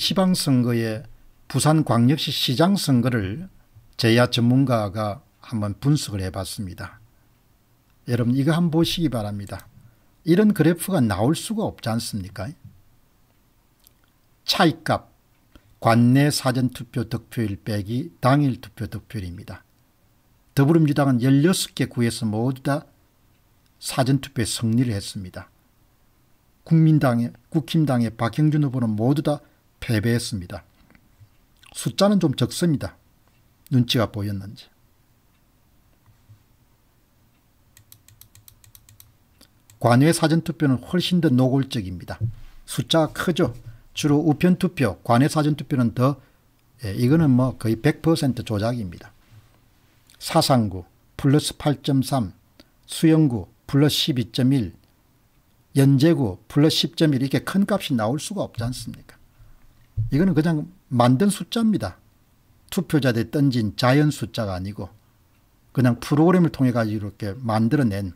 지방선거에 부산광역시 시장선거를 제야 전문가가 한번 분석을 해봤습니다. 여러분 이거 한번 보시기 바랍니다. 이런 그래프가 나올 수가 없지 않습니까? 차이값, 관내 사전투표 득표율 빼기 당일 투표 득표율입니다. 더불어민주당은 16개 구에서 모두 다 사전투표에 승리를 했습니다. 국민당의 국힘당의 박형준 후보는 모두 다 패배했습니다. 숫자는 좀 적습니다. 눈치가 보였는지. 관외 사전투표는 훨씬 더 노골적입니다. 숫자가 크죠. 주로 우편투표, 관외 사전투표는 더 예, 이거는 뭐 거의 100% 조작입니다. 사상구 플러스 8.3, 수영구 플러스 12.1, 연제구 플러스 10.1 이렇게 큰 값이 나올 수가 없지 않습니까? 이거는 그냥 만든 숫자입니다. 투표자들이 던진 자연 숫자가 아니고 그냥 프로그램을 통해 가지고 이렇게 만들어낸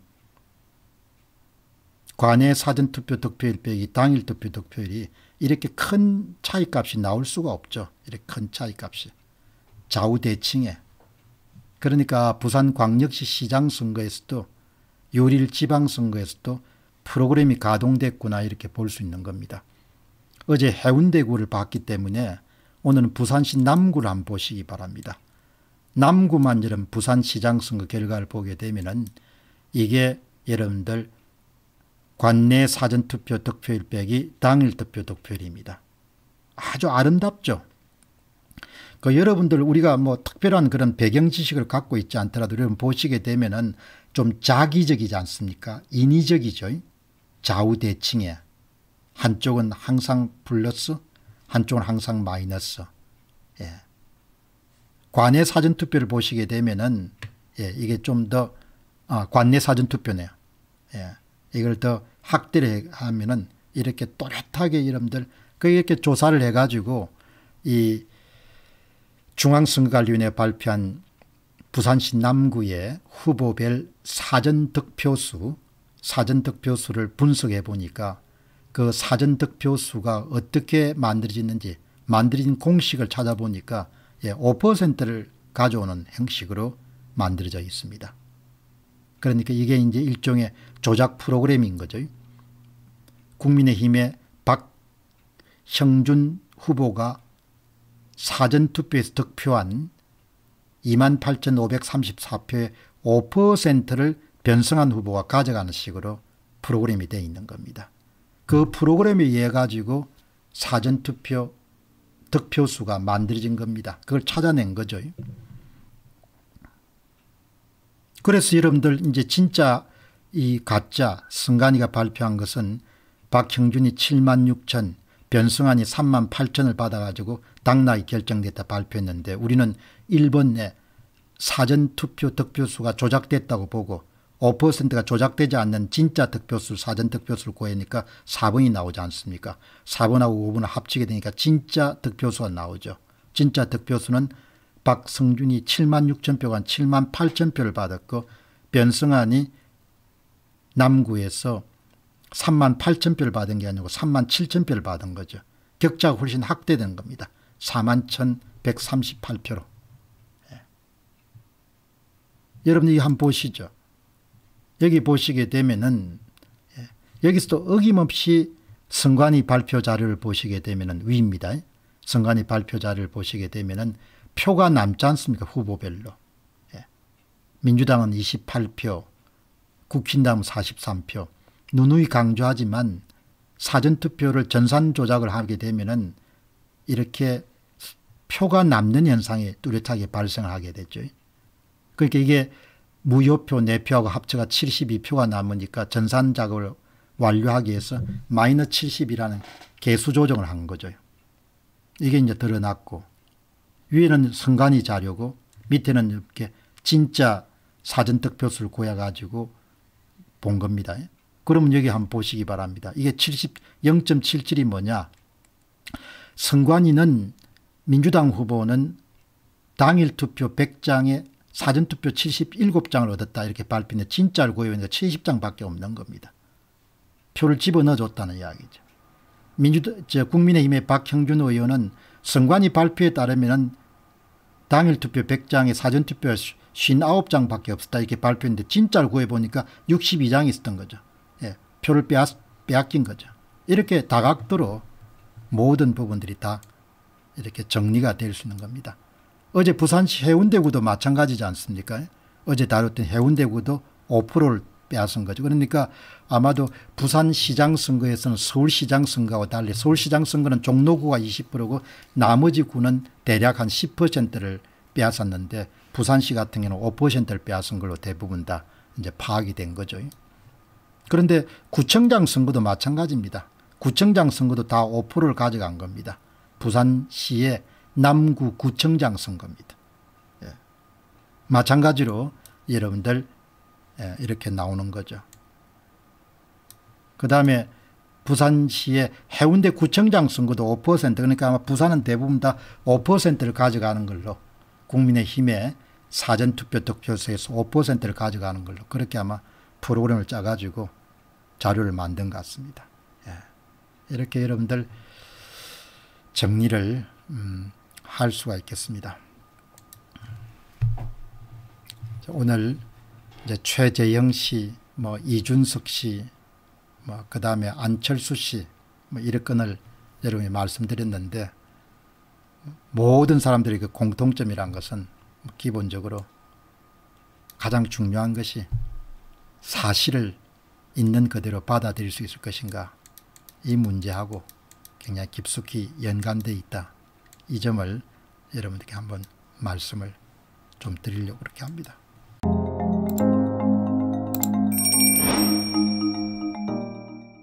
관외 사전투표 득표일 빼기 당일 투표 득표율이 이렇게 큰 차이값이 나올 수가 없죠. 이렇게 큰 차이값이. 좌우대칭에. 그러니까 부산광역시 시장 선거에서도 요일 지방선거에서도 프로그램이 가동됐구나 이렇게 볼 수 있는 겁니다. 어제 해운대구를 봤기 때문에 오늘은 부산시 남구를 한번 보시기 바랍니다. 남구만 여러 부산시장 선거 결과를 보게 되면은 이게 여러분들 관내 사전투표 득표율 빼기 당일 투표 득표율입니다. 아주 아름답죠. 그 여러분들 우리가 뭐 특별한 그런 배경 지식을 갖고 있지 않더라도 여러분 보시게 되면은 좀 자기적이지 않습니까? 인위적이죠. 좌우대칭에 한쪽은 항상 플러스 한쪽은 항상 마이너스 예. 관내 사전투표를 보시게 되면은 예, 이게 좀더 아, 관내 사전투표네요. 예. 이걸 더 학대를 하면은 이렇게 또렷하게 여러들그렇게 조사를 해가지고 이 중앙선거관리위원회 발표한 부산시 남구의 후보별 사전 득표수 사전 득표수를 분석해 보니까 그 사전 득표 수가 어떻게 만들어졌는지 만들어진 공식을 찾아보니까 예, 5%를 가져오는 형식으로 만들어져 있습니다. 그러니까 이게 이제 일종의 조작 프로그램인 거죠. 국민의힘의 박형준 후보가 사전투표에서 득표한 28,534표의 5%를 변성한 후보가 가져가는 식으로 프로그램이 되어 있는 겁니다. 그 프로그램에 의해 가지고 사전투표 득표수가 만들어진 겁니다. 그걸 찾아낸 거죠. 그래서 여러분들 이제 진짜 이 가짜 승관이가 발표한 것은 박형준이 7만 6천 변승환이 3만 8천을 받아가지고 당락이 결정됐다 발표했는데 우리는 일본의 사전투표 득표수가 조작됐다고 보고 5%가 조작되지 않는 진짜 득표수 사전 득표수를 구하니까 4번이 나오지 않습니까? 4번하고 5번을 합치게 되니까 진짜 득표수가 나오죠. 진짜 득표수는 박성준이 7만 6천 표가 7만 8천 표를 받았고 변승환이 남구에서 3만 8천 표를 받은 게 아니고 3만 7천 표를 받은 거죠. 격차가 훨씬 확대된 겁니다. 4만 1,138표로. 예. 여러분들이 한번 보시죠. 여기 보시게 되면은 예, 여기서도 어김없이 선관이 발표 자료를 보시게 되면은 위입니다. 선관이 발표 자료를 보시게 되면은 표가 남지 않습니까? 후보별로. 예. 민주당은 28표, 국힘당은 43표. 누누이 강조하지만 사전투표를 전산 조작을 하게 되면은 이렇게 표가 남는 현상이 뚜렷하게 발생하게 됐죠 그러니까 이게 무효표 4표하고 합쳐가 72표가 남으니까 전산 작업을 완료하기 위해서 마이너스 70이라는 개수 조정을 한 거죠. 이게 이제 드러났고 위에는 선관위 자료고 밑에는 이렇게 진짜 사전 득표수를 구해가지고 본 겁니다. 그러면 여기 한번 보시기 바랍니다. 이게 70, 0.77이 뭐냐? 선관위는 민주당 후보는 당일 투표 100장에 사전투표 77장을 얻었다 이렇게 발표했는데 진짜를 구해보니까 70장밖에 없는 겁니다. 표를 집어넣어줬다는 이야기죠. 민주 저 국민의힘의 박형준 의원은 선관위 발표에 따르면 당일 투표 100장에 사전투표에 59장밖에 없었다 이렇게 발표했는데 진짜를 구해보니까 62장이 있었던 거죠. 예, 표를 빼앗, 빼앗긴 거죠. 이렇게 다각도로 모든 부분들이 다 이렇게 정리가 될 수 있는 겁니다. 어제 부산시 해운대구도 마찬가지지 않습니까? 어제 다뤘던 해운대구도 5%를 빼앗은 거죠. 그러니까 아마도 부산시장 선거에서는 서울시장 선거와 달리 서울시장 선거는 종로구가 20%고 나머지 구는 대략 한 10%를 빼앗았는데 부산시 같은 경우는 5%를 빼앗은 걸로 대부분 다 이제 파악이 된 거죠. 그런데 구청장 선거도 마찬가지입니다. 구청장 선거도 다 5%를 가져간 겁니다. 부산시에 남구 구청장 선거입니다. 예. 마찬가지로 여러분들 예, 이렇게 나오는 거죠. 그 다음에 부산시의 해운대 구청장 선거도 5% 그러니까 아마 부산은 대부분 다 5%를 가져가는 걸로 국민의힘의 사전투표 득표수에서 5%를 가져가는 걸로 그렇게 아마 프로그램을 짜가지고 자료를 만든 것 같습니다. 예. 이렇게 여러분들 정리를 음, 할 수가 있겠습니다. 오늘 이제 최재영 씨, 뭐 이준석 씨, 뭐 그다음에 안철수 씨, 뭐 이력건을 여러분이 말씀드렸는데 모든 사람들이 그 공통점이란 것은 기본적으로 가장 중요한 것이 사실을 있는 그대로 받아들일 수 있을 것인가 이 문제하고 굉장히 깊숙이 연관되어 있다. 이 점을 여러분들께 한번 말씀을 좀 드리려고 그렇게 합니다.